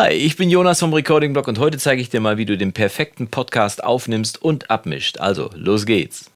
Hi, ich bin Jonas vom Recording Blog und heute zeige ich dir mal, wie du den perfekten Podcast aufnimmst und abmischt. Also, los geht's.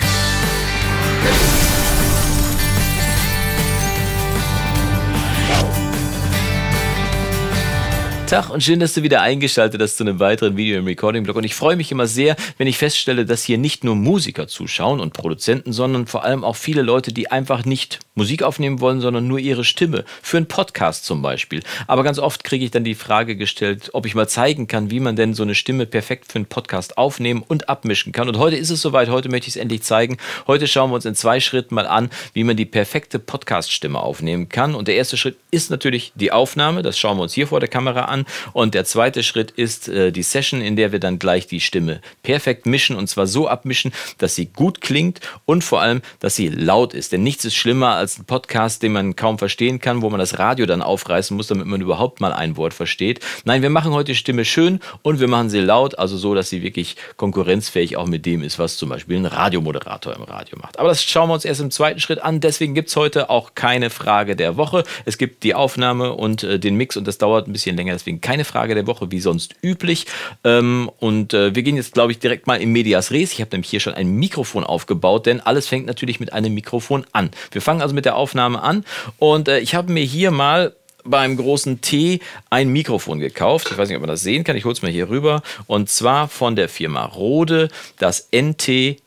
Tag und schön, dass du wieder eingeschaltet hast zu einem weiteren Video im Recording-Blog. Und ich freue mich immer sehr, wenn ich feststelle, dass hier nicht nur Musiker zuschauen und Produzenten, sondern vor allem auch viele Leute, die einfach nicht Musik aufnehmen wollen, sondern nur ihre Stimme. Für einen Podcast zum Beispiel. Aber ganz oft kriege ich dann die Frage gestellt, ob ich mal zeigen kann, wie man denn so eine Stimme perfekt für einen Podcast aufnehmen und abmischen kann. Und heute ist es soweit. Heute möchte ich es endlich zeigen. Heute schauen wir uns in zwei Schritten mal an, wie man die perfekte Podcast-Stimme aufnehmen kann. Und der erste Schritt ist natürlich die Aufnahme. Das schauen wir uns hier vor der Kamera an machen. Und der zweite Schritt ist äh, die Session, in der wir dann gleich die Stimme perfekt mischen und zwar so abmischen, dass sie gut klingt und vor allem, dass sie laut ist. Denn nichts ist schlimmer als ein Podcast, den man kaum verstehen kann, wo man das Radio dann aufreißen muss, damit man überhaupt mal ein Wort versteht. Nein, wir machen heute die Stimme schön und wir machen sie laut, also so, dass sie wirklich konkurrenzfähig auch mit dem ist, was zum Beispiel ein Radiomoderator im Radio macht. Aber das schauen wir uns erst im zweiten Schritt an. Deswegen gibt es heute auch keine Frage der Woche. Es gibt die Aufnahme und äh, den Mix und das dauert ein bisschen länger. Deswegen Deswegen keine Frage der Woche, wie sonst üblich. Ähm, und äh, wir gehen jetzt, glaube ich, direkt mal in Medias Res. Ich habe nämlich hier schon ein Mikrofon aufgebaut, denn alles fängt natürlich mit einem Mikrofon an. Wir fangen also mit der Aufnahme an und äh, ich habe mir hier mal beim großen T ein Mikrofon gekauft. Ich weiß nicht, ob man das sehen kann. Ich hole es mal hier rüber. Und zwar von der Firma Rode, das NT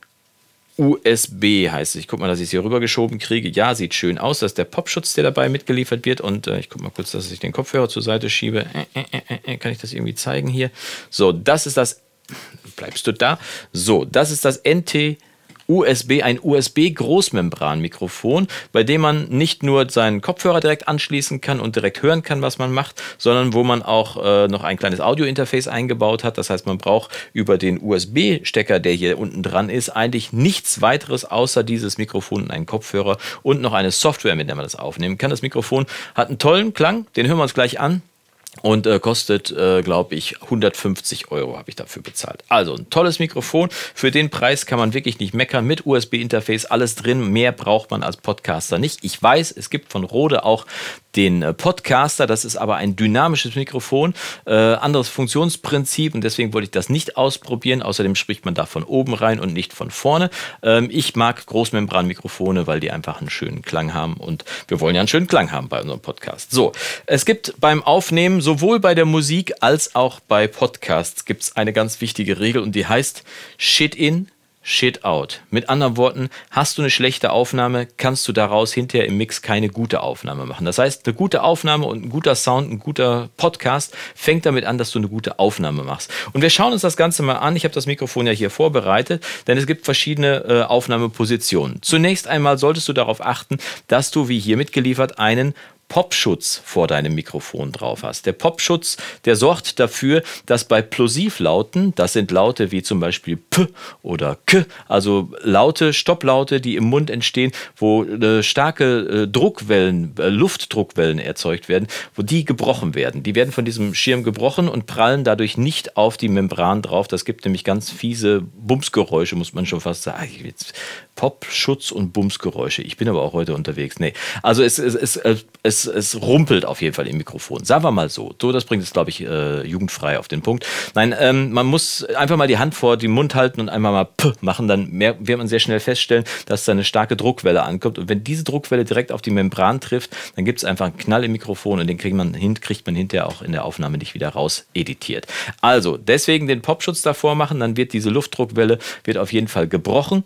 USB heißt es. Ich gucke mal, dass ich es hier rübergeschoben kriege. Ja, sieht schön aus. Das ist der Popschutz, der dabei mitgeliefert wird. Und äh, ich gucke mal kurz, dass ich den Kopfhörer zur Seite schiebe. Äh äh, äh, äh, äh, kann ich das irgendwie zeigen hier? So, das ist das. Bleibst du da? So, das ist das NT USB, ein USB-Großmembranmikrofon, bei dem man nicht nur seinen Kopfhörer direkt anschließen kann und direkt hören kann, was man macht, sondern wo man auch äh, noch ein kleines Audio-Interface eingebaut hat. Das heißt, man braucht über den USB-Stecker, der hier unten dran ist, eigentlich nichts weiteres außer dieses Mikrofon und einen Kopfhörer und noch eine Software, mit der man das aufnehmen kann. Das Mikrofon hat einen tollen Klang, den hören wir uns gleich an. Und äh, kostet, äh, glaube ich, 150 Euro habe ich dafür bezahlt. Also ein tolles Mikrofon. Für den Preis kann man wirklich nicht meckern. Mit USB-Interface, alles drin. Mehr braucht man als Podcaster nicht. Ich weiß, es gibt von Rode auch den äh, Podcaster. Das ist aber ein dynamisches Mikrofon, äh, anderes Funktionsprinzip und deswegen wollte ich das nicht ausprobieren. Außerdem spricht man da von oben rein und nicht von vorne. Ähm, ich mag Großmembranmikrofone, weil die einfach einen schönen Klang haben und wir wollen ja einen schönen Klang haben bei unserem Podcast. So, es gibt beim Aufnehmen sowohl bei der Musik als auch bei Podcasts gibt es eine ganz wichtige Regel und die heißt Shit in, shit out. Mit anderen Worten, hast du eine schlechte Aufnahme, kannst du daraus hinterher im Mix keine gute Aufnahme machen. Das heißt, eine gute Aufnahme und ein guter Sound, ein guter Podcast fängt damit an, dass du eine gute Aufnahme machst. Und wir schauen uns das Ganze mal an. Ich habe das Mikrofon ja hier vorbereitet, denn es gibt verschiedene äh, Aufnahmepositionen. Zunächst einmal solltest du darauf achten, dass du, wie hier mitgeliefert, einen Popschutz vor deinem Mikrofon drauf hast. Der Popschutz, der sorgt dafür, dass bei Plosivlauten, das sind Laute wie zum Beispiel P oder K, also Laute, Stopplaute, die im Mund entstehen, wo äh, starke äh, Druckwellen, äh, Luftdruckwellen erzeugt werden, wo die gebrochen werden. Die werden von diesem Schirm gebrochen und prallen dadurch nicht auf die Membran drauf. Das gibt nämlich ganz fiese Bumsgeräusche, muss man schon fast sagen. Jetzt Popschutz und Bumsgeräusche. Ich bin aber auch heute unterwegs. Nee, also es, es, es, es es, es rumpelt auf jeden Fall im Mikrofon. Sagen wir mal so. So, das bringt es, glaube ich, äh, jugendfrei auf den Punkt. Nein, ähm, man muss einfach mal die Hand vor den Mund halten und einmal mal P machen. Dann mehr, wird man sehr schnell feststellen, dass da eine starke Druckwelle ankommt. Und wenn diese Druckwelle direkt auf die Membran trifft, dann gibt es einfach einen Knall im Mikrofon und den kriegt man, hin, kriegt man hinterher auch in der Aufnahme nicht wieder raus editiert. Also, deswegen den Popschutz davor machen, dann wird diese Luftdruckwelle wird auf jeden Fall gebrochen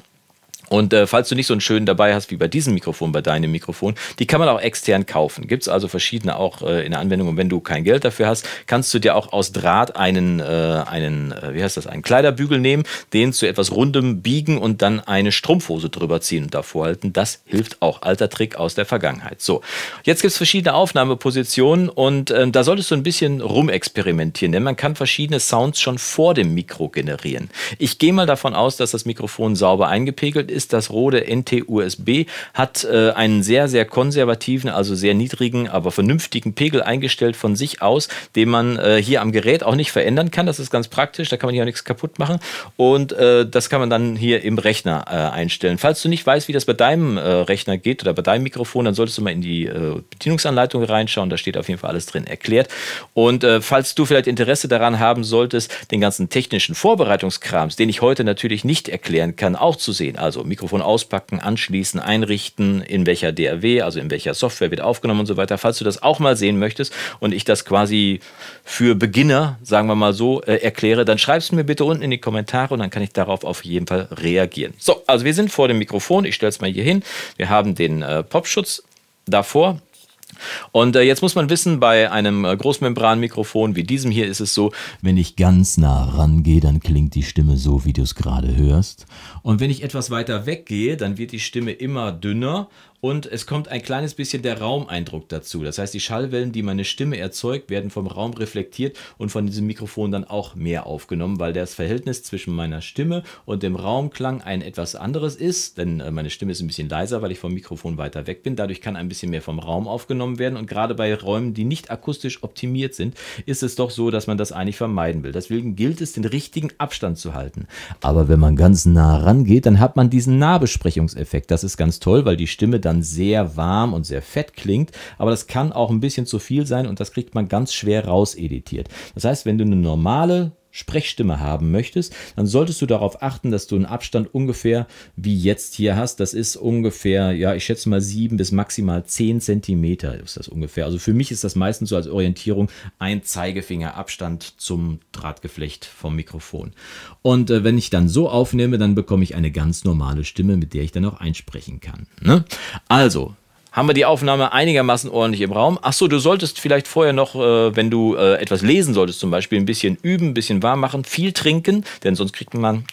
und äh, falls du nicht so einen schönen dabei hast wie bei diesem Mikrofon, bei deinem Mikrofon, die kann man auch extern kaufen. Gibt es also verschiedene auch äh, in der Anwendung. Und wenn du kein Geld dafür hast, kannst du dir auch aus Draht einen, äh, einen äh, wie heißt das, einen Kleiderbügel nehmen, den zu etwas Rundem biegen und dann eine Strumpfhose drüber ziehen und davor halten. Das hilft auch. Alter Trick aus der Vergangenheit. So, jetzt gibt es verschiedene Aufnahmepositionen und ähm, da solltest du ein bisschen rumexperimentieren, denn man kann verschiedene Sounds schon vor dem Mikro generieren. Ich gehe mal davon aus, dass das Mikrofon sauber eingepegelt ist ist das Rode NT-USB, hat äh, einen sehr, sehr konservativen, also sehr niedrigen, aber vernünftigen Pegel eingestellt von sich aus, den man äh, hier am Gerät auch nicht verändern kann. Das ist ganz praktisch, da kann man hier auch nichts kaputt machen. Und äh, das kann man dann hier im Rechner äh, einstellen. Falls du nicht weißt, wie das bei deinem äh, Rechner geht oder bei deinem Mikrofon, dann solltest du mal in die äh, Bedienungsanleitung reinschauen. Da steht auf jeden Fall alles drin erklärt. Und falls du vielleicht Interesse daran haben solltest, den ganzen technischen Vorbereitungskrams, den ich heute natürlich nicht erklären kann, auch zu sehen. Also Mikrofon auspacken, anschließen, einrichten, in welcher DAW, also in welcher Software wird aufgenommen und so weiter. Falls du das auch mal sehen möchtest und ich das quasi für Beginner, sagen wir mal so, äh, erkläre, dann schreib es mir bitte unten in die Kommentare und dann kann ich darauf auf jeden Fall reagieren. So, also wir sind vor dem Mikrofon. Ich stelle es mal hier hin. Wir haben den äh, Popschutz davor und äh, jetzt muss man wissen, bei einem äh, Großmembranmikrofon wie diesem hier ist es so, wenn ich ganz nah rangehe, dann klingt die Stimme so, wie du es gerade hörst. Und wenn ich etwas weiter weggehe, dann wird die Stimme immer dünner und es kommt ein kleines bisschen der Raumeindruck dazu. Das heißt, die Schallwellen, die meine Stimme erzeugt, werden vom Raum reflektiert und von diesem Mikrofon dann auch mehr aufgenommen, weil das Verhältnis zwischen meiner Stimme und dem Raumklang ein etwas anderes ist. Denn äh, meine Stimme ist ein bisschen leiser, weil ich vom Mikrofon weiter weg bin. Dadurch kann ein bisschen mehr vom Raum aufgenommen werden. Und gerade bei Räumen, die nicht akustisch optimiert sind, ist es doch so, dass man das eigentlich vermeiden will. Deswegen gilt es, den richtigen Abstand zu halten. Aber wenn man ganz nah rangeht, dann hat man diesen Nahbesprechungseffekt. Das ist ganz toll, weil die Stimme da dann sehr warm und sehr fett klingt, aber das kann auch ein bisschen zu viel sein und das kriegt man ganz schwer raus editiert. Das heißt, wenn du eine normale Sprechstimme haben möchtest, dann solltest du darauf achten, dass du einen Abstand ungefähr wie jetzt hier hast. Das ist ungefähr, ja, ich schätze mal sieben bis maximal zehn Zentimeter ist das ungefähr. Also für mich ist das meistens so als Orientierung ein Zeigefinger Abstand zum Drahtgeflecht vom Mikrofon. Und äh, wenn ich dann so aufnehme, dann bekomme ich eine ganz normale Stimme, mit der ich dann auch einsprechen kann. Ne? Also, haben wir die Aufnahme einigermaßen ordentlich im Raum. Achso, du solltest vielleicht vorher noch, äh, wenn du äh, etwas lesen solltest, zum Beispiel ein bisschen üben, ein bisschen warm machen, viel trinken, denn sonst kriegt man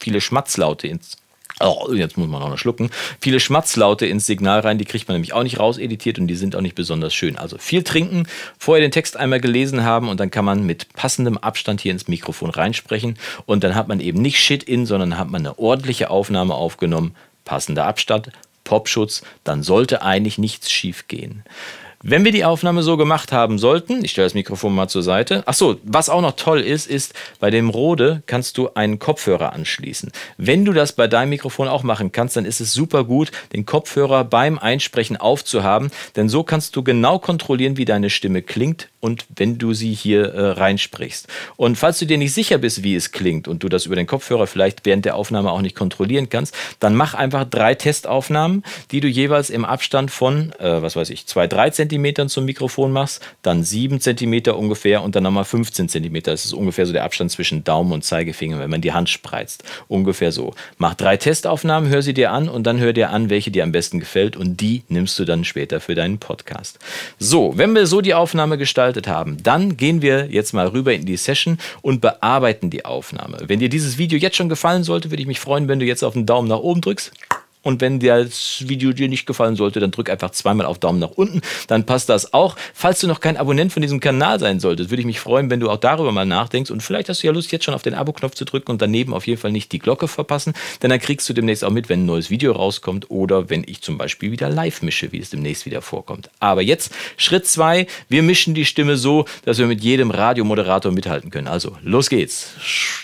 viele Schmatzlaute ins. Oh, jetzt muss man auch noch schlucken. Viele Schmatzlaute ins Signal rein, die kriegt man nämlich auch nicht rauseditiert und die sind auch nicht besonders schön. Also viel trinken, vorher den Text einmal gelesen haben und dann kann man mit passendem Abstand hier ins Mikrofon reinsprechen und dann hat man eben nicht Shit in, sondern hat man eine ordentliche Aufnahme aufgenommen passender Abstand, Popschutz, dann sollte eigentlich nichts schiefgehen. Wenn wir die Aufnahme so gemacht haben sollten, ich stelle das Mikrofon mal zur Seite. Achso, was auch noch toll ist, ist, bei dem Rode kannst du einen Kopfhörer anschließen. Wenn du das bei deinem Mikrofon auch machen kannst, dann ist es super gut, den Kopfhörer beim Einsprechen aufzuhaben, denn so kannst du genau kontrollieren, wie deine Stimme klingt und wenn du sie hier äh, reinsprichst. Und falls du dir nicht sicher bist, wie es klingt und du das über den Kopfhörer vielleicht während der Aufnahme auch nicht kontrollieren kannst, dann mach einfach drei Testaufnahmen, die du jeweils im Abstand von, äh, was weiß ich, zwei, drei Zentimeter Zentimetern zum Mikrofon machst, dann 7 Zentimeter ungefähr und dann nochmal 15 Zentimeter. Das ist ungefähr so der Abstand zwischen Daumen und Zeigefinger, wenn man die Hand spreizt. Ungefähr so. Mach drei Testaufnahmen, hör sie dir an und dann hör dir an, welche dir am besten gefällt und die nimmst du dann später für deinen Podcast. So, wenn wir so die Aufnahme gestaltet haben, dann gehen wir jetzt mal rüber in die Session und bearbeiten die Aufnahme. Wenn dir dieses Video jetzt schon gefallen sollte, würde ich mich freuen, wenn du jetzt auf den Daumen nach oben drückst. Und wenn dir das Video dir nicht gefallen sollte, dann drück einfach zweimal auf Daumen nach unten, dann passt das auch. Falls du noch kein Abonnent von diesem Kanal sein solltest, würde ich mich freuen, wenn du auch darüber mal nachdenkst. Und vielleicht hast du ja Lust, jetzt schon auf den Abo-Knopf zu drücken und daneben auf jeden Fall nicht die Glocke verpassen, denn dann kriegst du demnächst auch mit, wenn ein neues Video rauskommt oder wenn ich zum Beispiel wieder live mische, wie es demnächst wieder vorkommt. Aber jetzt Schritt zwei: wir mischen die Stimme so, dass wir mit jedem Radiomoderator mithalten können. Also los geht's.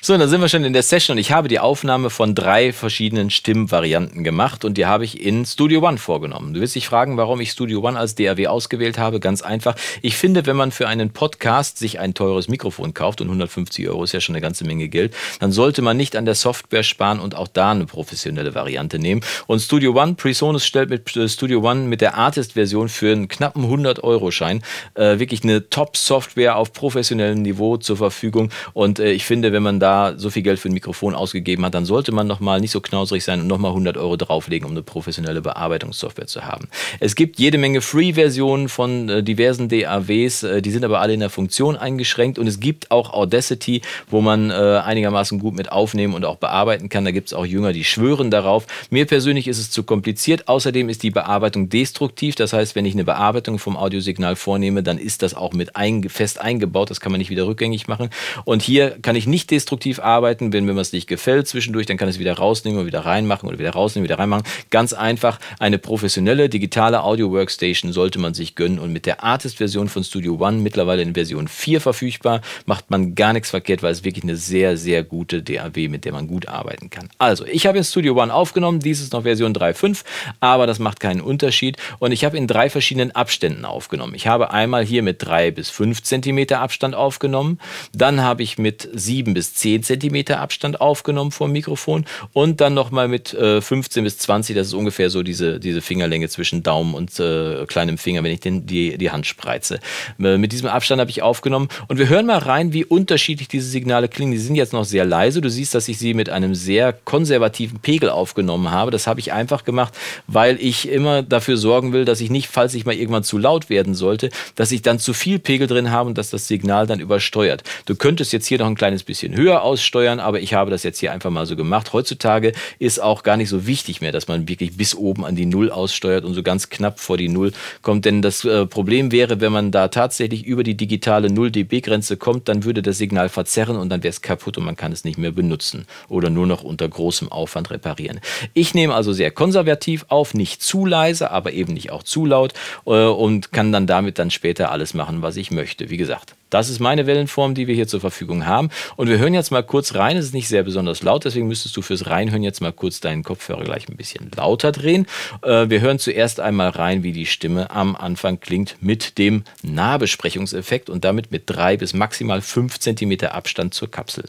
So, dann sind wir schon in der Session und ich habe die Aufnahme von drei verschiedenen Stimmvarianten gemacht gemacht und die habe ich in Studio One vorgenommen. Du wirst dich fragen, warum ich Studio One als DAW ausgewählt habe. Ganz einfach. Ich finde, wenn man für einen Podcast sich ein teures Mikrofon kauft und 150 Euro ist ja schon eine ganze Menge Geld, dann sollte man nicht an der Software sparen und auch da eine professionelle Variante nehmen. Und Studio One, Presonus stellt mit äh, Studio One mit der Artist-Version für einen knappen 100-Euro-Schein äh, wirklich eine Top-Software auf professionellem Niveau zur Verfügung. Und äh, ich finde, wenn man da so viel Geld für ein Mikrofon ausgegeben hat, dann sollte man nochmal nicht so knausrig sein und nochmal 100 Euro drauf drauflegen, um eine professionelle Bearbeitungssoftware zu haben. Es gibt jede Menge Free-Versionen von äh, diversen DAWs, äh, die sind aber alle in der Funktion eingeschränkt und es gibt auch Audacity, wo man äh, einigermaßen gut mit aufnehmen und auch bearbeiten kann. Da gibt es auch Jünger, die schwören darauf. Mir persönlich ist es zu kompliziert. Außerdem ist die Bearbeitung destruktiv. Das heißt, wenn ich eine Bearbeitung vom Audiosignal vornehme, dann ist das auch mit ein, fest eingebaut. Das kann man nicht wieder rückgängig machen. Und hier kann ich nicht destruktiv arbeiten, wenn mir es nicht gefällt zwischendurch, dann kann ich es wieder rausnehmen und wieder reinmachen oder wieder rausnehmen, wieder reinmachen machen. Ganz einfach, eine professionelle digitale Audio-Workstation sollte man sich gönnen und mit der Artist-Version von Studio One, mittlerweile in Version 4 verfügbar, macht man gar nichts verkehrt, weil es wirklich eine sehr, sehr gute DAW, mit der man gut arbeiten kann. Also, ich habe in Studio One aufgenommen, dies ist noch Version 3.5, aber das macht keinen Unterschied und ich habe in drei verschiedenen Abständen aufgenommen. Ich habe einmal hier mit 3 bis 5 cm Abstand aufgenommen, dann habe ich mit 7 bis 10 cm Abstand aufgenommen vom Mikrofon und dann nochmal mit äh, 15 bis bis 20, das ist ungefähr so diese, diese Fingerlänge zwischen Daumen und äh, kleinem Finger, wenn ich den, die, die Hand spreize. Äh, mit diesem Abstand habe ich aufgenommen und wir hören mal rein, wie unterschiedlich diese Signale klingen. Die sind jetzt noch sehr leise. Du siehst, dass ich sie mit einem sehr konservativen Pegel aufgenommen habe. Das habe ich einfach gemacht, weil ich immer dafür sorgen will, dass ich nicht, falls ich mal irgendwann zu laut werden sollte, dass ich dann zu viel Pegel drin habe und dass das Signal dann übersteuert. Du könntest jetzt hier noch ein kleines bisschen höher aussteuern, aber ich habe das jetzt hier einfach mal so gemacht. Heutzutage ist auch gar nicht so wichtig, nicht mehr, dass man wirklich bis oben an die Null aussteuert und so ganz knapp vor die Null kommt. Denn das äh, Problem wäre, wenn man da tatsächlich über die digitale 0 dB-Grenze kommt, dann würde das Signal verzerren und dann wäre es kaputt und man kann es nicht mehr benutzen oder nur noch unter großem Aufwand reparieren. Ich nehme also sehr konservativ auf, nicht zu leise, aber eben nicht auch zu laut äh, und kann dann damit dann später alles machen, was ich möchte. Wie gesagt. Das ist meine Wellenform, die wir hier zur Verfügung haben. Und wir hören jetzt mal kurz rein. Es ist nicht sehr besonders laut, deswegen müsstest du fürs Reinhören jetzt mal kurz deinen Kopfhörer gleich ein bisschen lauter drehen. Äh, wir hören zuerst einmal rein, wie die Stimme am Anfang klingt mit dem Nahbesprechungseffekt und damit mit drei bis maximal fünf Zentimeter Abstand zur Kapsel.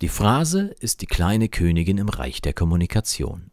Die Phrase ist die kleine Königin im Reich der Kommunikation.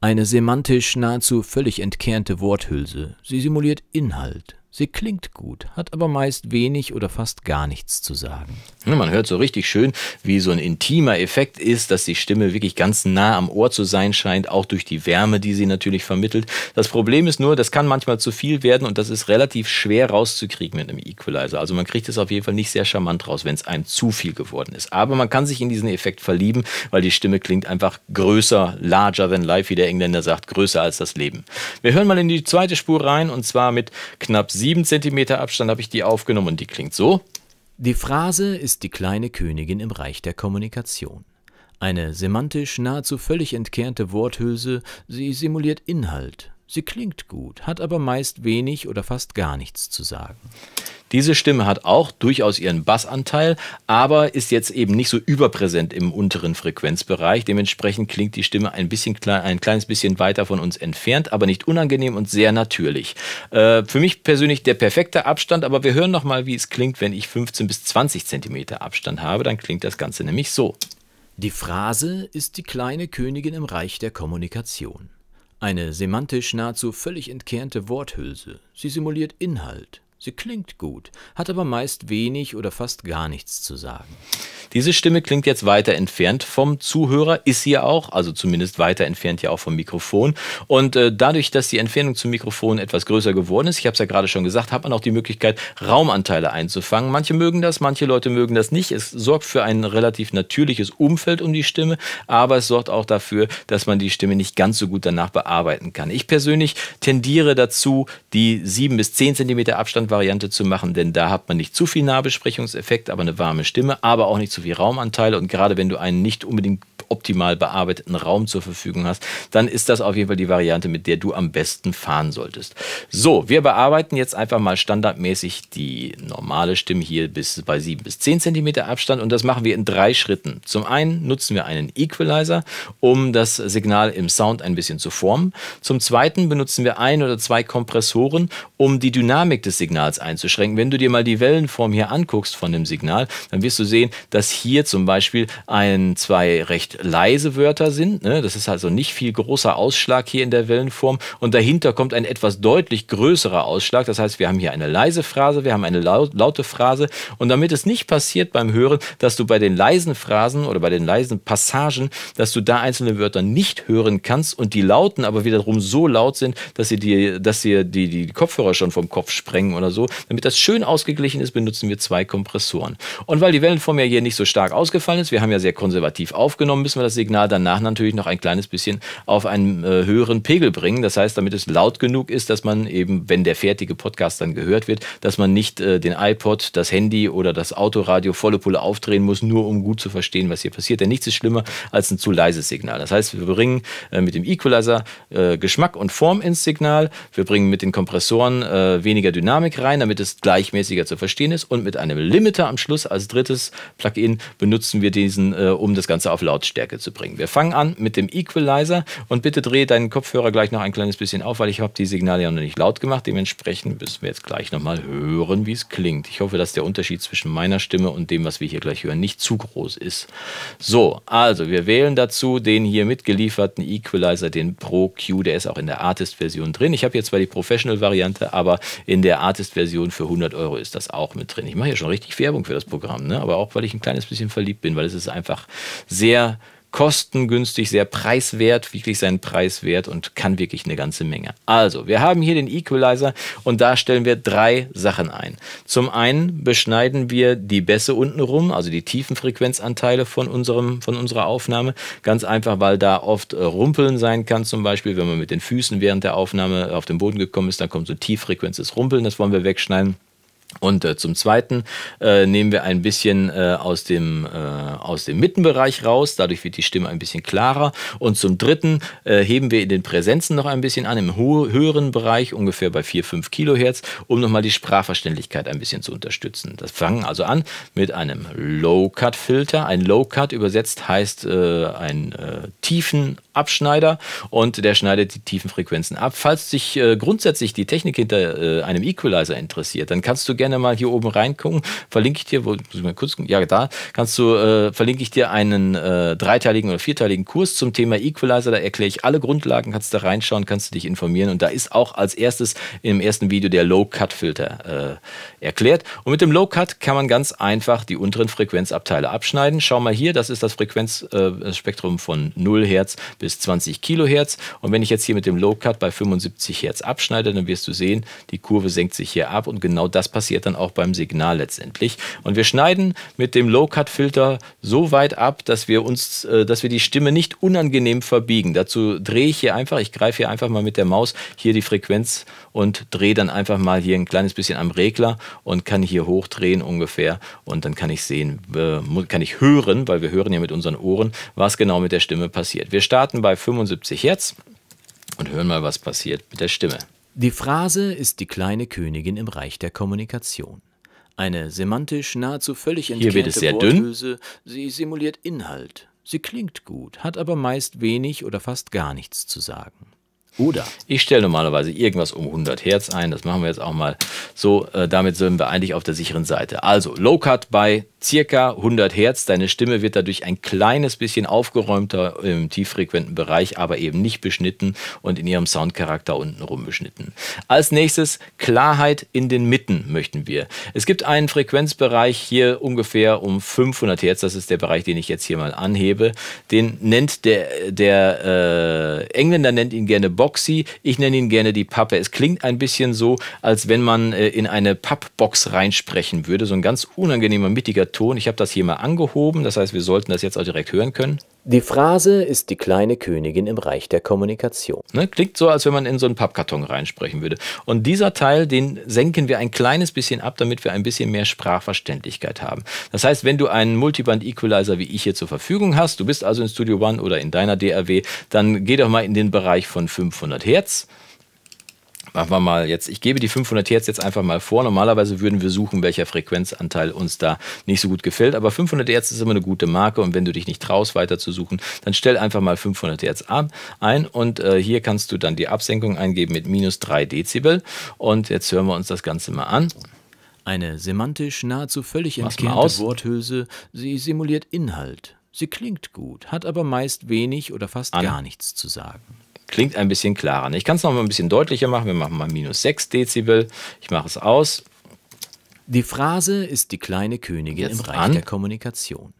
Eine semantisch nahezu völlig entkernte Worthülse. Sie simuliert Inhalt, Sie klingt gut, hat aber meist wenig oder fast gar nichts zu sagen. Man hört so richtig schön, wie so ein intimer Effekt ist, dass die Stimme wirklich ganz nah am Ohr zu sein scheint, auch durch die Wärme, die sie natürlich vermittelt. Das Problem ist nur, das kann manchmal zu viel werden und das ist relativ schwer rauszukriegen mit einem Equalizer. Also man kriegt es auf jeden Fall nicht sehr charmant raus, wenn es einem zu viel geworden ist. Aber man kann sich in diesen Effekt verlieben, weil die Stimme klingt einfach größer, larger than life, wie der Engländer sagt, größer als das Leben. Wir hören mal in die zweite Spur rein und zwar mit knapp 7 cm Abstand habe ich die aufgenommen und die klingt so. Die Phrase ist die kleine Königin im Reich der Kommunikation. Eine semantisch nahezu völlig entkernte Worthülse, sie simuliert Inhalt. Sie klingt gut, hat aber meist wenig oder fast gar nichts zu sagen. Diese Stimme hat auch durchaus ihren Bassanteil, aber ist jetzt eben nicht so überpräsent im unteren Frequenzbereich. Dementsprechend klingt die Stimme ein bisschen ein kleines bisschen weiter von uns entfernt, aber nicht unangenehm und sehr natürlich. Äh, für mich persönlich der perfekte Abstand, aber wir hören noch mal, wie es klingt, wenn ich 15 bis 20 Zentimeter Abstand habe. Dann klingt das Ganze nämlich so. Die Phrase ist die kleine Königin im Reich der Kommunikation. Eine semantisch nahezu völlig entkernte Worthülse. Sie simuliert Inhalt, Sie klingt gut, hat aber meist wenig oder fast gar nichts zu sagen. Diese Stimme klingt jetzt weiter entfernt vom Zuhörer, ist sie ja auch, also zumindest weiter entfernt ja auch vom Mikrofon. Und äh, dadurch, dass die Entfernung zum Mikrofon etwas größer geworden ist, ich habe es ja gerade schon gesagt, hat man auch die Möglichkeit, Raumanteile einzufangen. Manche mögen das, manche Leute mögen das nicht. Es sorgt für ein relativ natürliches Umfeld um die Stimme, aber es sorgt auch dafür, dass man die Stimme nicht ganz so gut danach bearbeiten kann. Ich persönlich tendiere dazu, die 7 bis 10 cm Abstand Variante zu machen, denn da hat man nicht zu viel Nahbesprechungseffekt, aber eine warme Stimme, aber auch nicht zu viel Raumanteile. Und gerade wenn du einen nicht unbedingt optimal bearbeiteten Raum zur Verfügung hast, dann ist das auf jeden Fall die Variante, mit der du am besten fahren solltest. So, wir bearbeiten jetzt einfach mal standardmäßig die normale Stimme hier bis bei 7 bis 10 cm Abstand und das machen wir in drei Schritten. Zum einen nutzen wir einen Equalizer, um das Signal im Sound ein bisschen zu formen. Zum zweiten benutzen wir ein oder zwei Kompressoren, um die Dynamik des Signals einzuschränken. Wenn du dir mal die Wellenform hier anguckst von dem Signal, dann wirst du sehen, dass hier zum Beispiel ein, zwei recht leise Wörter sind. Ne? Das ist also nicht viel großer Ausschlag hier in der Wellenform. Und dahinter kommt ein etwas deutlich größerer Ausschlag. Das heißt, wir haben hier eine leise Phrase, wir haben eine laute Phrase. Und damit es nicht passiert beim Hören, dass du bei den leisen Phrasen oder bei den leisen Passagen, dass du da einzelne Wörter nicht hören kannst und die lauten aber wiederum so laut sind, dass sie dir, dass sie die, die Kopfhörer schon vom Kopf sprengen oder so. Damit das schön ausgeglichen ist, benutzen wir zwei Kompressoren. Und weil die Wellenform ja hier nicht so stark ausgefallen ist, wir haben ja sehr konservativ aufgenommen, müssen wir das Signal danach natürlich noch ein kleines bisschen auf einen äh, höheren Pegel bringen. Das heißt, damit es laut genug ist, dass man eben, wenn der fertige Podcast dann gehört wird, dass man nicht äh, den iPod, das Handy oder das Autoradio volle Pulle aufdrehen muss, nur um gut zu verstehen, was hier passiert. Denn nichts ist schlimmer als ein zu leises Signal. Das heißt, wir bringen äh, mit dem Equalizer äh, Geschmack und Form ins Signal. Wir bringen mit den Kompressoren äh, weniger Dynamik rein, damit es gleichmäßiger zu verstehen ist. Und mit einem Limiter am Schluss als drittes Plugin benutzen wir diesen, äh, um das Ganze auf Lautstärke Lautstärke zu bringen. Wir fangen an mit dem Equalizer und bitte drehe deinen Kopfhörer gleich noch ein kleines bisschen auf, weil ich habe die Signale ja noch nicht laut gemacht. Dementsprechend müssen wir jetzt gleich nochmal hören, wie es klingt. Ich hoffe, dass der Unterschied zwischen meiner Stimme und dem, was wir hier gleich hören, nicht zu groß ist. So, also wir wählen dazu den hier mitgelieferten Equalizer, den Pro Q. Der ist auch in der Artist-Version drin. Ich habe jetzt zwar die Professional-Variante, aber in der Artist-Version für 100 Euro ist das auch mit drin. Ich mache hier schon richtig Werbung für das Programm, ne? aber auch, weil ich ein kleines bisschen verliebt bin, weil es ist einfach sehr kostengünstig, sehr preiswert, wirklich seinen Preis wert und kann wirklich eine ganze Menge. Also, wir haben hier den Equalizer und da stellen wir drei Sachen ein. Zum einen beschneiden wir die Bässe untenrum, also die tiefen Frequenzanteile von, unserem, von unserer Aufnahme. Ganz einfach, weil da oft äh, Rumpeln sein kann, zum Beispiel, wenn man mit den Füßen während der Aufnahme auf den Boden gekommen ist, dann kommt so tieffrequenzes Rumpeln, das wollen wir wegschneiden. Und äh, zum Zweiten äh, nehmen wir ein bisschen äh, aus, dem, äh, aus dem Mittenbereich raus, dadurch wird die Stimme ein bisschen klarer. Und zum Dritten äh, heben wir in den Präsenzen noch ein bisschen an, im höheren Bereich, ungefähr bei 4-5 Kilohertz, um nochmal die Sprachverständlichkeit ein bisschen zu unterstützen. Das fangen also an mit einem Low-Cut-Filter. Ein Low-Cut übersetzt heißt äh, ein tiefen Abschneider und der schneidet die tiefen Frequenzen ab. Falls sich grundsätzlich die Technik hinter einem Equalizer interessiert, dann kannst du gerne mal hier oben reingucken, verlinke ich dir, wo, muss ich mal kurz gucken, ja, da kannst du, äh, verlinke ich dir einen äh, dreiteiligen oder vierteiligen Kurs zum Thema Equalizer. Da erkläre ich alle Grundlagen, kannst du da reinschauen, kannst du dich informieren. Und da ist auch als erstes im ersten Video der Low-Cut-Filter äh, erklärt. Und mit dem Low-Cut kann man ganz einfach die unteren Frequenzabteile abschneiden. Schau mal hier, das ist das Frequenzspektrum äh, von 0 Hertz bis 20 Kilohertz. Und wenn ich jetzt hier mit dem Low-Cut bei 75 Hertz abschneide, dann wirst du sehen, die Kurve senkt sich hier ab und genau das passiert passiert dann auch beim Signal letztendlich. Und wir schneiden mit dem Low-Cut-Filter so weit ab, dass wir uns, äh, dass wir die Stimme nicht unangenehm verbiegen. Dazu drehe ich hier einfach, ich greife hier einfach mal mit der Maus hier die Frequenz und drehe dann einfach mal hier ein kleines bisschen am Regler und kann hier hochdrehen ungefähr und dann kann ich sehen, äh, kann ich hören, weil wir hören ja mit unseren Ohren, was genau mit der Stimme passiert. Wir starten bei 75 Hertz und hören mal, was passiert mit der Stimme. Die Phrase ist die kleine Königin im Reich der Kommunikation. Eine semantisch nahezu völlig entkehrte Hier sie simuliert Inhalt. Sie klingt gut, hat aber meist wenig oder fast gar nichts zu sagen. Oder? Ich stelle normalerweise irgendwas um 100 Hertz ein. Das machen wir jetzt auch mal so. Äh, damit sind wir eigentlich auf der sicheren Seite. Also Low Cut bei circa 100 Hertz. Deine Stimme wird dadurch ein kleines bisschen aufgeräumter im tieffrequenten Bereich, aber eben nicht beschnitten und in ihrem Soundcharakter untenrum beschnitten. Als nächstes Klarheit in den Mitten möchten wir. Es gibt einen Frequenzbereich hier ungefähr um 500 Hertz. Das ist der Bereich, den ich jetzt hier mal anhebe. Den nennt der, der äh, Engländer nennt ihn gerne Boxy. Ich nenne ihn gerne die Pappe. Es klingt ein bisschen so, als wenn man äh, in eine Pappbox reinsprechen würde. So ein ganz unangenehmer, mittiger Ton. Ich habe das hier mal angehoben. Das heißt, wir sollten das jetzt auch direkt hören können. Die Phrase ist die kleine Königin im Reich der Kommunikation. Ne, klingt so, als wenn man in so einen Pappkarton reinsprechen würde. Und dieser Teil, den senken wir ein kleines bisschen ab, damit wir ein bisschen mehr Sprachverständlichkeit haben. Das heißt, wenn du einen Multiband-Equalizer wie ich hier zur Verfügung hast, du bist also in Studio One oder in deiner DAW, dann geh doch mal in den Bereich von 500 Hertz machen wir mal jetzt, ich gebe die 500 Hertz jetzt einfach mal vor. Normalerweise würden wir suchen, welcher Frequenzanteil uns da nicht so gut gefällt. Aber 500 Hertz ist immer eine gute Marke und wenn du dich nicht traust, weiter zu suchen, dann stell einfach mal 500 Hertz ein und äh, hier kannst du dann die Absenkung eingeben mit minus 3 Dezibel. Und jetzt hören wir uns das Ganze mal an. Eine semantisch nahezu völlig entkernte Worthülse, sie simuliert Inhalt. Sie klingt gut, hat aber meist wenig oder fast an. gar nichts zu sagen. Klingt ein bisschen klarer. Ne? Ich kann es noch mal ein bisschen deutlicher machen. Wir machen mal minus 6 Dezibel. Ich mache es aus. Die Phrase ist die kleine Königin Jetzt im Reich an. der Kommunikation.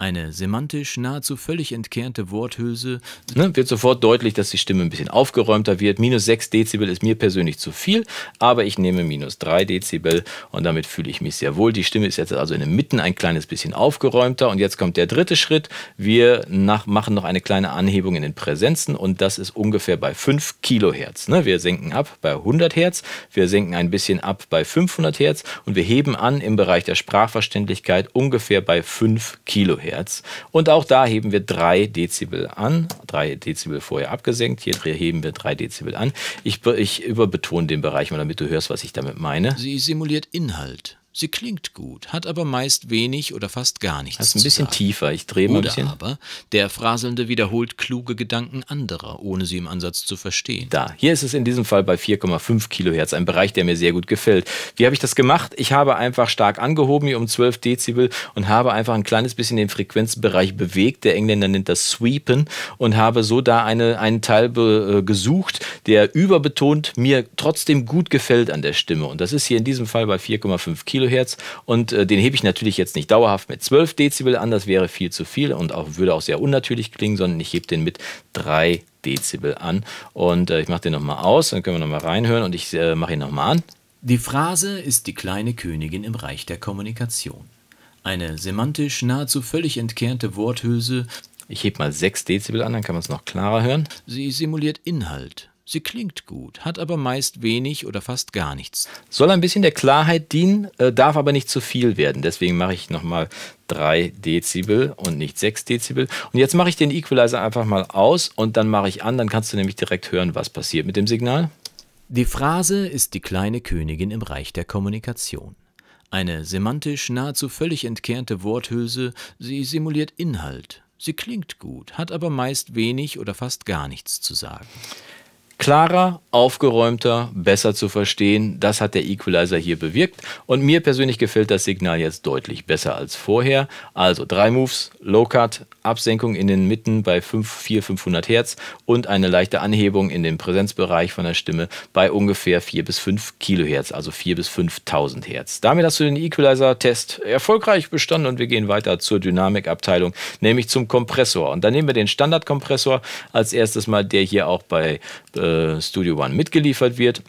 Eine semantisch nahezu völlig entkernte Worthülse ne, wird sofort deutlich, dass die Stimme ein bisschen aufgeräumter wird. Minus 6 Dezibel ist mir persönlich zu viel, aber ich nehme minus 3 Dezibel und damit fühle ich mich sehr wohl. Die Stimme ist jetzt also in der Mitte ein kleines bisschen aufgeräumter und jetzt kommt der dritte Schritt. Wir nach, machen noch eine kleine Anhebung in den Präsenzen und das ist ungefähr bei 5 Kilohertz. Ne? Wir senken ab bei 100 Hertz, wir senken ein bisschen ab bei 500 Hertz und wir heben an im Bereich der Sprachverständlichkeit ungefähr bei 5 Kilohertz. Kilohertz. Und auch da heben wir 3 Dezibel an. 3 Dezibel vorher abgesenkt. Hier heben wir 3 Dezibel an. Ich, ich überbetone den Bereich mal, damit du hörst, was ich damit meine. Sie simuliert Inhalt. Sie klingt gut, hat aber meist wenig oder fast gar nichts. Das ist ein bisschen sagen. tiefer, ich drehe mal ein bisschen. aber der Fraselnde wiederholt kluge Gedanken anderer, ohne sie im Ansatz zu verstehen. Da, hier ist es in diesem Fall bei 4,5 Kilohertz, ein Bereich, der mir sehr gut gefällt. Wie habe ich das gemacht? Ich habe einfach stark angehoben, hier um 12 Dezibel und habe einfach ein kleines bisschen den Frequenzbereich bewegt. Der Engländer nennt das Sweepen und habe so da eine, einen Teil be, äh, gesucht, der überbetont mir trotzdem gut gefällt an der Stimme. Und das ist hier in diesem Fall bei 4,5 Kilohertz. Kilohertz und äh, den hebe ich natürlich jetzt nicht dauerhaft mit 12 Dezibel an, das wäre viel zu viel und auch, würde auch sehr unnatürlich klingen, sondern ich hebe den mit 3 Dezibel an und äh, ich mache den nochmal aus, dann können wir nochmal reinhören und ich äh, mache ihn nochmal an. Die Phrase ist die kleine Königin im Reich der Kommunikation. Eine semantisch nahezu völlig entkernte Worthülse. Ich hebe mal 6 Dezibel an, dann kann man es noch klarer hören. Sie simuliert Inhalt, Sie klingt gut, hat aber meist wenig oder fast gar nichts. Soll ein bisschen der Klarheit dienen, äh, darf aber nicht zu viel werden. Deswegen mache ich nochmal 3 Dezibel und nicht 6 Dezibel. Und jetzt mache ich den Equalizer einfach mal aus und dann mache ich an, dann kannst du nämlich direkt hören, was passiert mit dem Signal. Die Phrase ist die kleine Königin im Reich der Kommunikation. Eine semantisch nahezu völlig entkernte Worthülse, sie simuliert Inhalt. Sie klingt gut, hat aber meist wenig oder fast gar nichts zu sagen klarer, aufgeräumter, besser zu verstehen. Das hat der Equalizer hier bewirkt. Und mir persönlich gefällt das Signal jetzt deutlich besser als vorher. Also drei Moves, Low Cut, Absenkung in den Mitten bei 4-500 Hertz und eine leichte Anhebung in den Präsenzbereich von der Stimme bei ungefähr 4 bis 5 Kilohertz, also 4 bis 5000 Hertz. Damit hast du den Equalizer-Test erfolgreich bestanden und wir gehen weiter zur Dynamikabteilung, nämlich zum Kompressor. Und dann nehmen wir den Standardkompressor als erstes mal, der hier auch bei äh, Studio One mitgeliefert wird.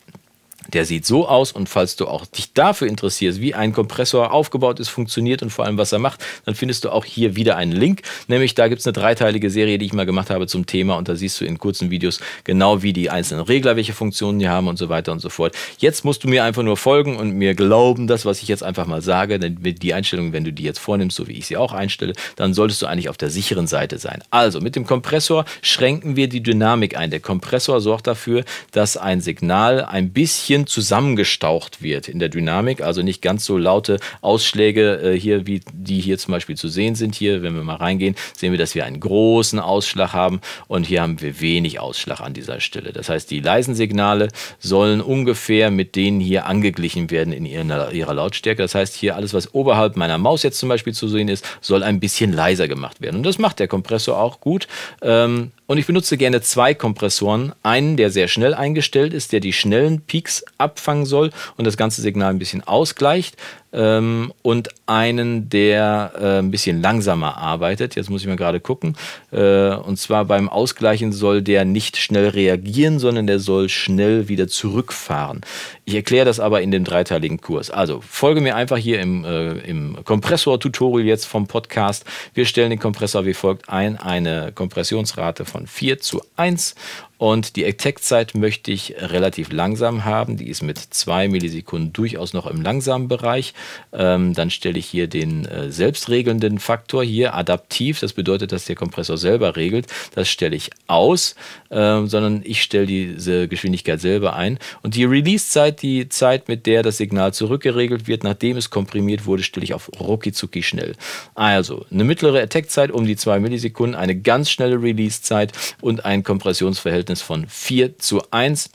Der sieht so aus und falls du auch dich dafür interessierst, wie ein Kompressor aufgebaut ist, funktioniert und vor allem was er macht, dann findest du auch hier wieder einen Link. Nämlich da gibt es eine dreiteilige Serie, die ich mal gemacht habe zum Thema und da siehst du in kurzen Videos genau wie die einzelnen Regler, welche Funktionen die haben und so weiter und so fort. Jetzt musst du mir einfach nur folgen und mir glauben, das, was ich jetzt einfach mal sage, denn die Einstellung, wenn du die jetzt vornimmst, so wie ich sie auch einstelle, dann solltest du eigentlich auf der sicheren Seite sein. Also mit dem Kompressor schränken wir die Dynamik ein. Der Kompressor sorgt dafür, dass ein Signal ein bisschen bisschen zusammengestaucht wird in der Dynamik, also nicht ganz so laute Ausschläge äh, hier, wie die hier zum Beispiel zu sehen sind. Hier, wenn wir mal reingehen, sehen wir, dass wir einen großen Ausschlag haben und hier haben wir wenig Ausschlag an dieser Stelle. Das heißt, die leisen Signale sollen ungefähr mit denen hier angeglichen werden in ihrer, ihrer Lautstärke. Das heißt, hier alles, was oberhalb meiner Maus jetzt zum Beispiel zu sehen ist, soll ein bisschen leiser gemacht werden. Und das macht der Kompressor auch gut. Ähm, und ich benutze gerne zwei Kompressoren. Einen, der sehr schnell eingestellt ist, der die schnellen Peaks abfangen soll und das ganze Signal ein bisschen ausgleicht ähm, und einen, der äh, ein bisschen langsamer arbeitet. Jetzt muss ich mal gerade gucken. Äh, und zwar beim Ausgleichen soll der nicht schnell reagieren, sondern der soll schnell wieder zurückfahren. Ich erkläre das aber in dem dreiteiligen Kurs. Also folge mir einfach hier im, äh, im Kompressor-Tutorial jetzt vom Podcast. Wir stellen den Kompressor wie folgt ein. Eine Kompressionsrate von 4 zu 1 und die Attack-Zeit möchte ich relativ langsam haben. Die ist mit 2 Millisekunden durchaus noch im langsamen Bereich. Ähm, dann stelle ich hier den äh, selbstregelnden Faktor hier adaptiv. Das bedeutet, dass der Kompressor selber regelt. Das stelle ich aus, ähm, sondern ich stelle diese Geschwindigkeit selber ein. Und die Release-Zeit, die Zeit, mit der das Signal zurückgeregelt wird, nachdem es komprimiert wurde, stelle ich auf ruckizucki schnell. Also eine mittlere Attack-Zeit um die 2 Millisekunden, eine ganz schnelle Release-Zeit und ein Kompressionsverhältnis von 4 zu 1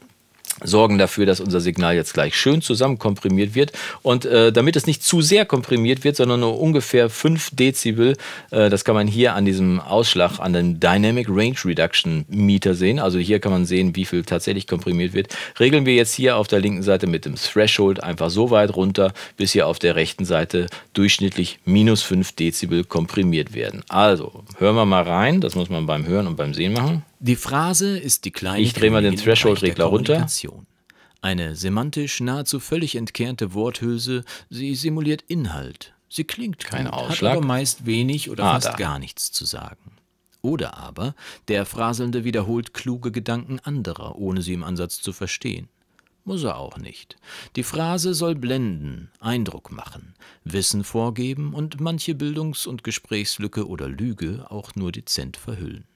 sorgen dafür, dass unser Signal jetzt gleich schön zusammenkomprimiert wird. Und äh, damit es nicht zu sehr komprimiert wird, sondern nur ungefähr 5 Dezibel, äh, das kann man hier an diesem Ausschlag, an dem Dynamic Range Reduction Meter sehen. Also hier kann man sehen, wie viel tatsächlich komprimiert wird. Regeln wir jetzt hier auf der linken Seite mit dem Threshold einfach so weit runter, bis hier auf der rechten Seite durchschnittlich minus 5 Dezibel komprimiert werden. Also hören wir mal rein, das muss man beim Hören und beim Sehen machen. Die Phrase ist die kleine Ich drehe mal den Threshold-Regler runter. Eine semantisch nahezu völlig entkernte Worthülse, sie simuliert Inhalt. Sie klingt Kein gut, Ausschlag. hat aber meist wenig oder ah, fast da. gar nichts zu sagen. Oder aber der Phraselnde wiederholt kluge Gedanken anderer, ohne sie im Ansatz zu verstehen. Muss er auch nicht. Die Phrase soll blenden, Eindruck machen, Wissen vorgeben und manche Bildungs- und Gesprächslücke oder Lüge auch nur dezent verhüllen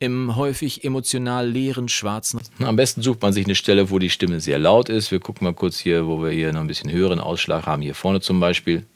im häufig emotional leeren schwarzen. Am besten sucht man sich eine Stelle, wo die Stimme sehr laut ist. Wir gucken mal kurz hier, wo wir hier noch ein bisschen höheren Ausschlag haben. Hier vorne zum Beispiel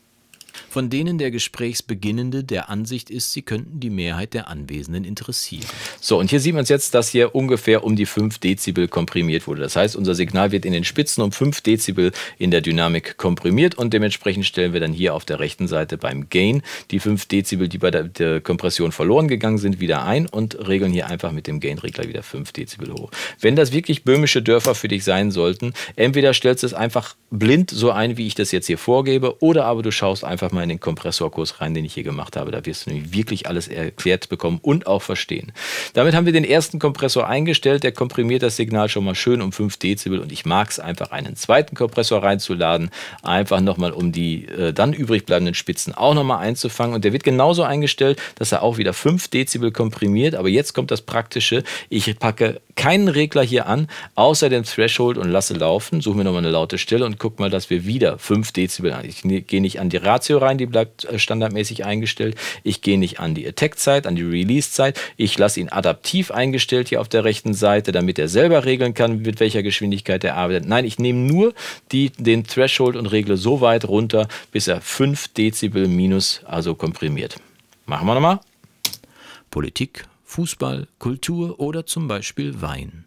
von denen der Gesprächsbeginnende der Ansicht ist, sie könnten die Mehrheit der Anwesenden interessieren. So, und hier sieht man es jetzt, dass hier ungefähr um die 5 Dezibel komprimiert wurde. Das heißt, unser Signal wird in den Spitzen um 5 Dezibel in der Dynamik komprimiert und dementsprechend stellen wir dann hier auf der rechten Seite beim Gain die 5 Dezibel, die bei der, der Kompression verloren gegangen sind, wieder ein und regeln hier einfach mit dem Gain-Regler wieder 5 Dezibel hoch. Wenn das wirklich böhmische Dörfer für dich sein sollten, entweder stellst du es einfach blind so ein, wie ich das jetzt hier vorgebe, oder aber du schaust einfach einfach mal in den Kompressorkurs rein, den ich hier gemacht habe. Da wirst du nämlich wirklich alles erklärt bekommen und auch verstehen. Damit haben wir den ersten Kompressor eingestellt. Der komprimiert das Signal schon mal schön um 5 Dezibel und ich mag es einfach, einen zweiten Kompressor reinzuladen. Einfach nochmal, um die äh, dann übrig bleibenden Spitzen auch nochmal einzufangen. Und der wird genauso eingestellt, dass er auch wieder 5 Dezibel komprimiert. Aber jetzt kommt das Praktische. Ich packe keinen Regler hier an, außer dem Threshold und lasse laufen. Suche mir nochmal eine laute Stelle und guck mal, dass wir wieder 5 Dezibel, ich ne, gehe nicht an die Ratio Haupttür rein, die bleibt äh, standardmäßig eingestellt. Ich gehe nicht an die Attack-Zeit, an die Release-Zeit. Ich lasse ihn adaptiv eingestellt hier auf der rechten Seite, damit er selber regeln kann, mit welcher Geschwindigkeit er arbeitet. Nein, ich nehme nur die, den Threshold und regle so weit runter, bis er 5 Dezibel minus, also komprimiert. Machen wir nochmal. Politik, Fußball, Kultur oder zum Beispiel Wein.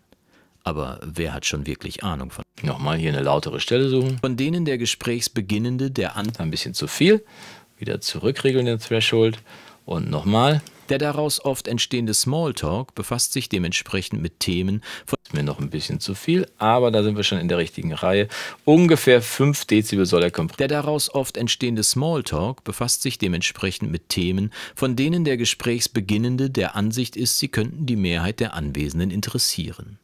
Aber wer hat schon wirklich Ahnung von? Nochmal hier eine lautere Stelle suchen. Von denen der Gesprächsbeginnende der an ein bisschen zu viel, wieder zurückregeln den Threshold und nochmal. Der daraus oft entstehende Smalltalk befasst sich dementsprechend mit Themen von mir noch ein bisschen zu viel, aber da sind wir schon in der richtigen Reihe. Ungefähr 5 Dezibel soll er komprimieren. Der daraus oft entstehende Smalltalk befasst sich dementsprechend mit Themen, von denen der Gesprächsbeginnende der Ansicht ist, sie könnten die Mehrheit der Anwesenden interessieren.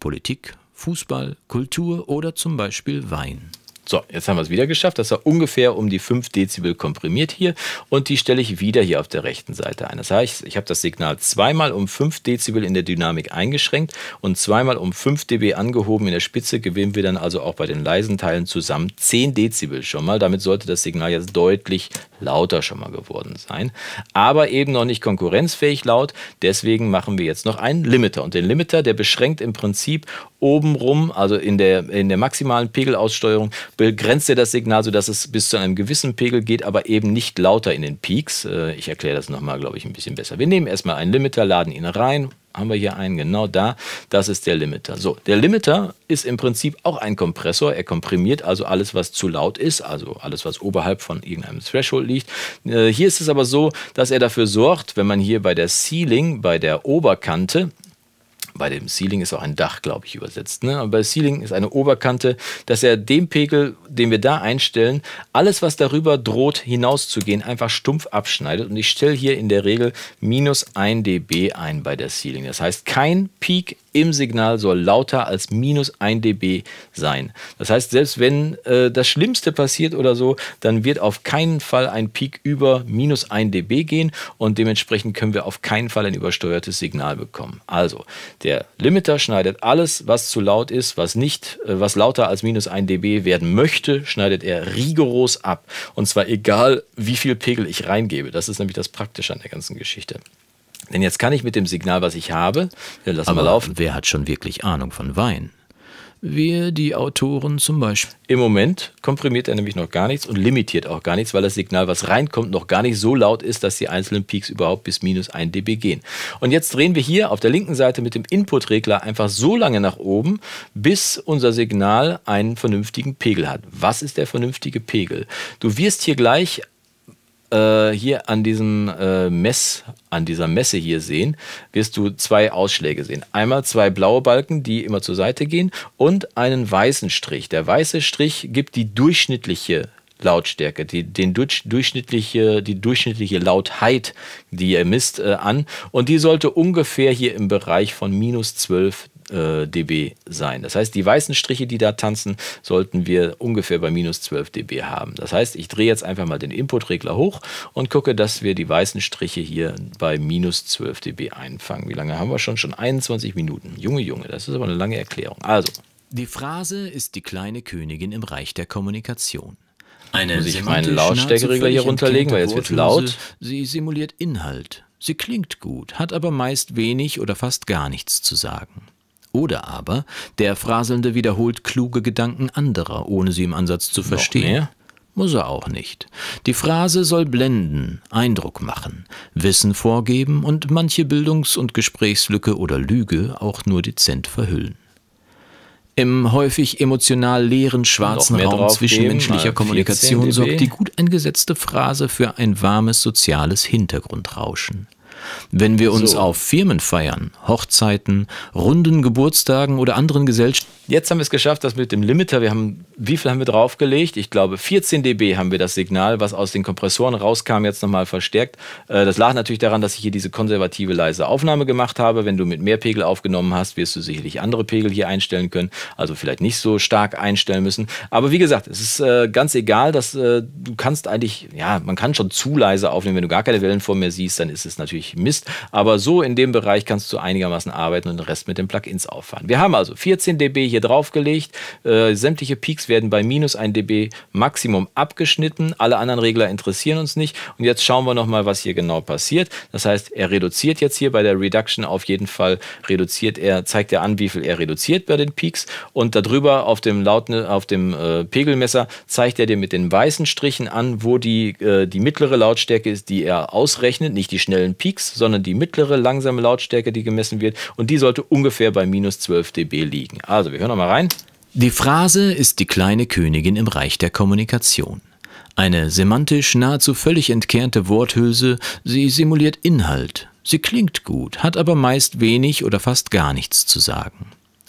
Politik, Fußball, Kultur oder zum Beispiel Wein. So, jetzt haben wir es wieder geschafft. Das war ungefähr um die 5 Dezibel komprimiert hier. Und die stelle ich wieder hier auf der rechten Seite ein. Das heißt, ich habe das Signal zweimal um 5 Dezibel in der Dynamik eingeschränkt und zweimal um 5 dB angehoben. In der Spitze gewinnen wir dann also auch bei den leisen Teilen zusammen 10 Dezibel schon mal. Damit sollte das Signal jetzt deutlich lauter schon mal geworden sein. Aber eben noch nicht konkurrenzfähig laut. Deswegen machen wir jetzt noch einen Limiter. Und den Limiter, der beschränkt im Prinzip obenrum, also in der, in der maximalen Pegelaussteuerung, begrenzt er das Signal, sodass es bis zu einem gewissen Pegel geht, aber eben nicht lauter in den Peaks. Äh, ich erkläre das nochmal, glaube ich, ein bisschen besser. Wir nehmen erstmal einen Limiter, laden ihn rein. Haben wir hier einen, genau da. Das ist der Limiter. So, der Limiter ist im Prinzip auch ein Kompressor. Er komprimiert also alles, was zu laut ist, also alles, was oberhalb von irgendeinem Threshold liegt. Äh, hier ist es aber so, dass er dafür sorgt, wenn man hier bei der Ceiling, bei der Oberkante, bei dem Ceiling ist auch ein Dach, glaube ich, übersetzt. Ne? Aber bei Ceiling ist eine Oberkante, dass er dem Pegel, den wir da einstellen, alles, was darüber droht, hinauszugehen, einfach stumpf abschneidet. Und ich stelle hier in der Regel minus 1 dB ein bei der Ceiling. Das heißt, kein Peak im Signal soll lauter als minus 1 dB sein. Das heißt, selbst wenn äh, das Schlimmste passiert oder so, dann wird auf keinen Fall ein Peak über minus 1 dB gehen und dementsprechend können wir auf keinen Fall ein übersteuertes Signal bekommen. Also, der Limiter schneidet alles, was zu laut ist, was nicht, äh, was lauter als minus 1 dB werden möchte, schneidet er rigoros ab. Und zwar egal, wie viel Pegel ich reingebe. Das ist nämlich das Praktische an der ganzen Geschichte. Denn jetzt kann ich mit dem Signal, was ich habe, lass Aber mal laufen. Wer hat schon wirklich Ahnung von Wein? Wir, die Autoren zum Beispiel. Im Moment komprimiert er nämlich noch gar nichts und limitiert auch gar nichts, weil das Signal, was reinkommt, noch gar nicht so laut ist, dass die einzelnen Peaks überhaupt bis minus 1 dB gehen. Und jetzt drehen wir hier auf der linken Seite mit dem Input-Regler einfach so lange nach oben, bis unser Signal einen vernünftigen Pegel hat. Was ist der vernünftige Pegel? Du wirst hier gleich äh, hier an diesem äh, Mess, an dieser Messe hier sehen, wirst du zwei Ausschläge sehen. Einmal zwei blaue Balken, die immer zur Seite gehen und einen weißen Strich. Der weiße Strich gibt die durchschnittliche Lautstärke, die, den durchschnittliche, die durchschnittliche Lautheit, die ihr misst, äh, an. Und die sollte ungefähr hier im Bereich von minus 12 äh, dB sein. Das heißt, die weißen Striche, die da tanzen, sollten wir ungefähr bei minus 12 dB haben. Das heißt, ich drehe jetzt einfach mal den Input-Regler hoch und gucke, dass wir die weißen Striche hier bei minus 12 dB einfangen. Wie lange haben wir schon? Schon 21 Minuten. Junge, Junge, das ist aber eine lange Erklärung. Also. Die Phrase ist die kleine Königin im Reich der Kommunikation. Eine muss ich meinen Lautstärkeregler hier runterlegen, weil jetzt wird laut. Sie simuliert Inhalt. Sie klingt gut, hat aber meist wenig oder fast gar nichts zu sagen. Oder aber der Fraselnde wiederholt kluge Gedanken anderer, ohne sie im Ansatz zu verstehen. Muss er auch nicht. Die Phrase soll blenden, Eindruck machen, Wissen vorgeben und manche Bildungs- und Gesprächslücke oder Lüge auch nur dezent verhüllen. Im häufig emotional leeren schwarzen Raum zwischenmenschlicher Kommunikation sorgt die gut eingesetzte Phrase für ein warmes soziales Hintergrundrauschen. Wenn wir uns so. auf feiern, Hochzeiten, runden Geburtstagen oder anderen Gesellschaften. Jetzt haben wir es geschafft, das mit dem Limiter, wir haben, wie viel haben wir draufgelegt? Ich glaube, 14 dB haben wir das Signal, was aus den Kompressoren rauskam, jetzt nochmal verstärkt. Äh, das lag natürlich daran, dass ich hier diese konservative leise Aufnahme gemacht habe. Wenn du mit mehr Pegel aufgenommen hast, wirst du sicherlich andere Pegel hier einstellen können. Also vielleicht nicht so stark einstellen müssen. Aber wie gesagt, es ist äh, ganz egal, dass äh, du kannst eigentlich, ja, man kann schon zu leise aufnehmen. Wenn du gar keine Wellenform mehr siehst, dann ist es natürlich Mist. Aber so in dem Bereich kannst du einigermaßen arbeiten und den Rest mit den Plugins auffahren. Wir haben also 14 dB hier draufgelegt. Äh, sämtliche Peaks werden bei minus 1 dB Maximum abgeschnitten. Alle anderen Regler interessieren uns nicht. Und jetzt schauen wir nochmal, was hier genau passiert. Das heißt, er reduziert jetzt hier bei der Reduction auf jeden Fall, reduziert er, zeigt er an, wie viel er reduziert bei den Peaks. Und darüber auf dem, Lauten, auf dem äh, Pegelmesser zeigt er dir mit den weißen Strichen an, wo die, äh, die mittlere Lautstärke ist, die er ausrechnet, nicht die schnellen Peaks, sondern die mittlere langsame Lautstärke, die gemessen wird. Und die sollte ungefähr bei minus 12 dB liegen. Also, wir hören nochmal rein. Die Phrase ist die kleine Königin im Reich der Kommunikation. Eine semantisch nahezu völlig entkernte Worthülse, sie simuliert Inhalt. Sie klingt gut, hat aber meist wenig oder fast gar nichts zu sagen.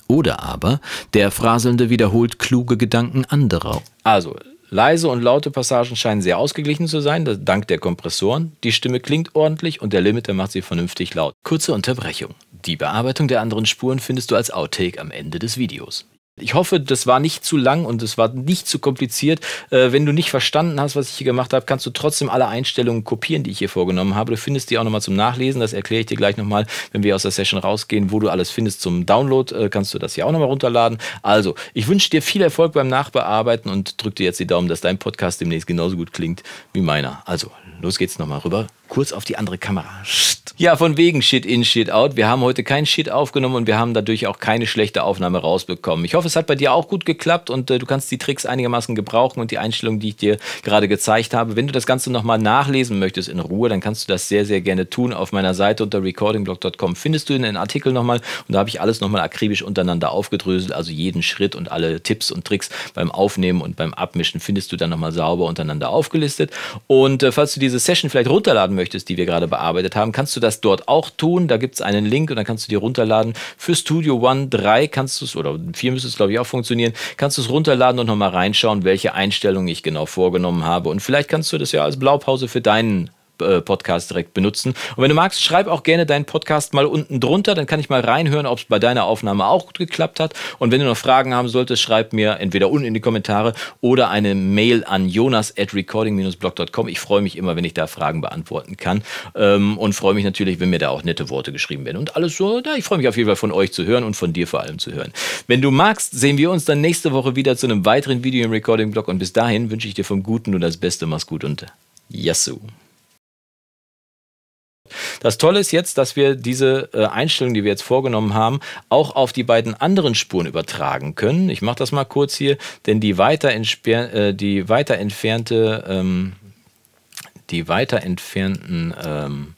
Oder aber der Phraselnde wiederholt kluge Gedanken anderer. Also, Leise und laute Passagen scheinen sehr ausgeglichen zu sein, dank der Kompressoren. Die Stimme klingt ordentlich und der Limiter macht sie vernünftig laut. Kurze Unterbrechung. Die Bearbeitung der anderen Spuren findest du als Outtake am Ende des Videos. Ich hoffe, das war nicht zu lang und es war nicht zu kompliziert. Äh, wenn du nicht verstanden hast, was ich hier gemacht habe, kannst du trotzdem alle Einstellungen kopieren, die ich hier vorgenommen habe. Du findest die auch nochmal zum Nachlesen. Das erkläre ich dir gleich nochmal, wenn wir aus der Session rausgehen, wo du alles findest zum Download. Äh, kannst du das hier auch nochmal runterladen. Also, ich wünsche dir viel Erfolg beim Nachbearbeiten und drücke dir jetzt die Daumen, dass dein Podcast demnächst genauso gut klingt wie meiner. Also, los geht's nochmal rüber kurz auf die andere Kamera. Ja, von wegen Shit in, Shit out. Wir haben heute keinen Shit aufgenommen und wir haben dadurch auch keine schlechte Aufnahme rausbekommen. Ich hoffe, es hat bei dir auch gut geklappt und äh, du kannst die Tricks einigermaßen gebrauchen und die Einstellungen, die ich dir gerade gezeigt habe. Wenn du das Ganze nochmal nachlesen möchtest in Ruhe, dann kannst du das sehr, sehr gerne tun. Auf meiner Seite unter recordingblog.com findest du den Artikel nochmal und da habe ich alles nochmal akribisch untereinander aufgedröselt. Also jeden Schritt und alle Tipps und Tricks beim Aufnehmen und beim Abmischen findest du dann nochmal sauber untereinander aufgelistet. Und äh, falls du diese Session vielleicht runterladen haben möchtest, die wir gerade bearbeitet haben, kannst du das dort auch tun. Da gibt es einen Link und dann kannst du dir runterladen. Für Studio One 3 kannst du es, oder 4 müsste es glaube ich auch funktionieren, kannst du es runterladen und nochmal reinschauen, welche Einstellungen ich genau vorgenommen habe. Und vielleicht kannst du das ja als Blaupause für deinen Podcast direkt benutzen. Und wenn du magst, schreib auch gerne deinen Podcast mal unten drunter, dann kann ich mal reinhören, ob es bei deiner Aufnahme auch gut geklappt hat. Und wenn du noch Fragen haben solltest, schreib mir entweder unten in die Kommentare oder eine Mail an jonas at recording-blog.com. Ich freue mich immer, wenn ich da Fragen beantworten kann ähm, und freue mich natürlich, wenn mir da auch nette Worte geschrieben werden und alles so. Ja, ich freue mich auf jeden Fall von euch zu hören und von dir vor allem zu hören. Wenn du magst, sehen wir uns dann nächste Woche wieder zu einem weiteren Video im Recording-Blog und bis dahin wünsche ich dir vom Guten nur das Beste. Mach's gut und Yassou. Das Tolle ist jetzt, dass wir diese äh, Einstellung, die wir jetzt vorgenommen haben, auch auf die beiden anderen Spuren übertragen können. Ich mache das mal kurz hier, denn die weiter, äh, die weiter entfernte, ähm, die weiter entfernten ähm,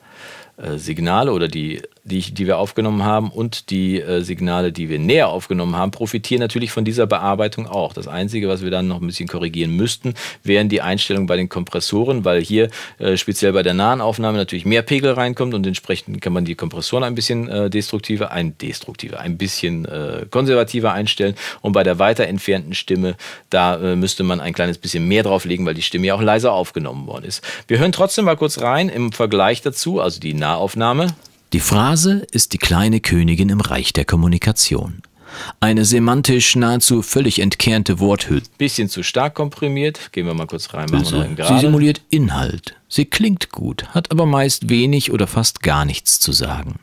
äh, Signale oder die die, die wir aufgenommen haben und die äh, Signale, die wir näher aufgenommen haben, profitieren natürlich von dieser Bearbeitung auch. Das Einzige, was wir dann noch ein bisschen korrigieren müssten, wären die Einstellungen bei den Kompressoren, weil hier äh, speziell bei der nahen Aufnahme natürlich mehr Pegel reinkommt und entsprechend kann man die Kompressoren ein bisschen äh, destruktiver, ein destruktiver, ein bisschen äh, konservativer einstellen. Und bei der weiter entfernten Stimme, da äh, müsste man ein kleines bisschen mehr drauflegen, weil die Stimme ja auch leiser aufgenommen worden ist. Wir hören trotzdem mal kurz rein im Vergleich dazu, also die Nahaufnahme. Die Phrase ist die kleine Königin im Reich der Kommunikation. Eine semantisch nahezu völlig entkernte Worthülse. Bisschen zu stark komprimiert. Gehen wir mal kurz rein. Machen Also, sie simuliert Inhalt. Sie klingt gut, hat aber meist wenig oder fast gar nichts zu sagen.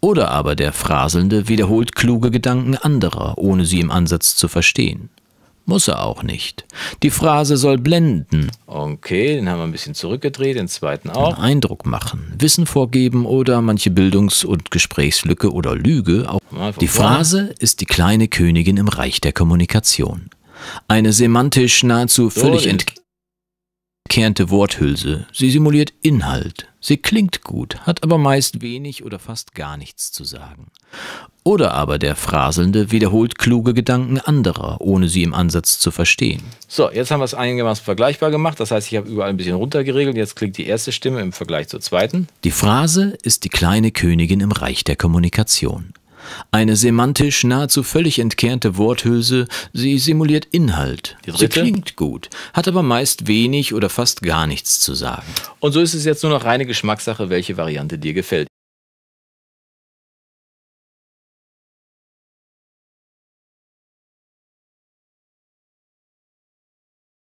Oder aber der Phraselnde wiederholt kluge Gedanken anderer, ohne sie im Ansatz zu verstehen. Muss er auch nicht. Die Phrase soll blenden. Okay, den haben wir ein bisschen zurückgedreht, den zweiten auch. Eindruck machen, Wissen vorgeben oder manche Bildungs- und Gesprächslücke oder Lüge. Die Phrase ist die kleine Königin im Reich der Kommunikation. Eine semantisch nahezu völlig so, ent Kernte Worthülse. Sie simuliert Inhalt. Sie klingt gut, hat aber meist wenig oder fast gar nichts zu sagen. Oder aber der Phraselnde wiederholt kluge Gedanken anderer, ohne sie im Ansatz zu verstehen. So, jetzt haben wir es einigermaßen vergleichbar gemacht. Das heißt, ich habe überall ein bisschen runtergeregelt. Jetzt klingt die erste Stimme im Vergleich zur zweiten. Die Phrase ist die kleine Königin im Reich der Kommunikation. Eine semantisch nahezu völlig entkernte Worthülse, sie simuliert Inhalt. Sie klingt gut, hat aber meist wenig oder fast gar nichts zu sagen. Und so ist es jetzt nur noch reine Geschmackssache, welche Variante dir gefällt.